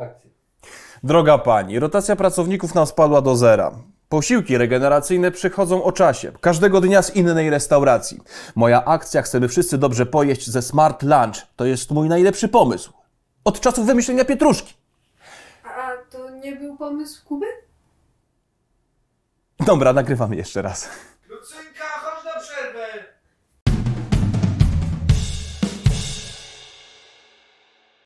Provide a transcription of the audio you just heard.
akcji. Droga Pani, rotacja pracowników nam spadła do zera. Posiłki regeneracyjne przychodzą o czasie, każdego dnia z innej restauracji. Moja akcja Chcemy wszyscy dobrze pojeść ze Smart Lunch to jest mój najlepszy pomysł. Od czasów wymyślenia pietruszki. A to nie był pomysł Kuby? Dobra, nagrywamy jeszcze raz. Lucynka, chodź na przerwę!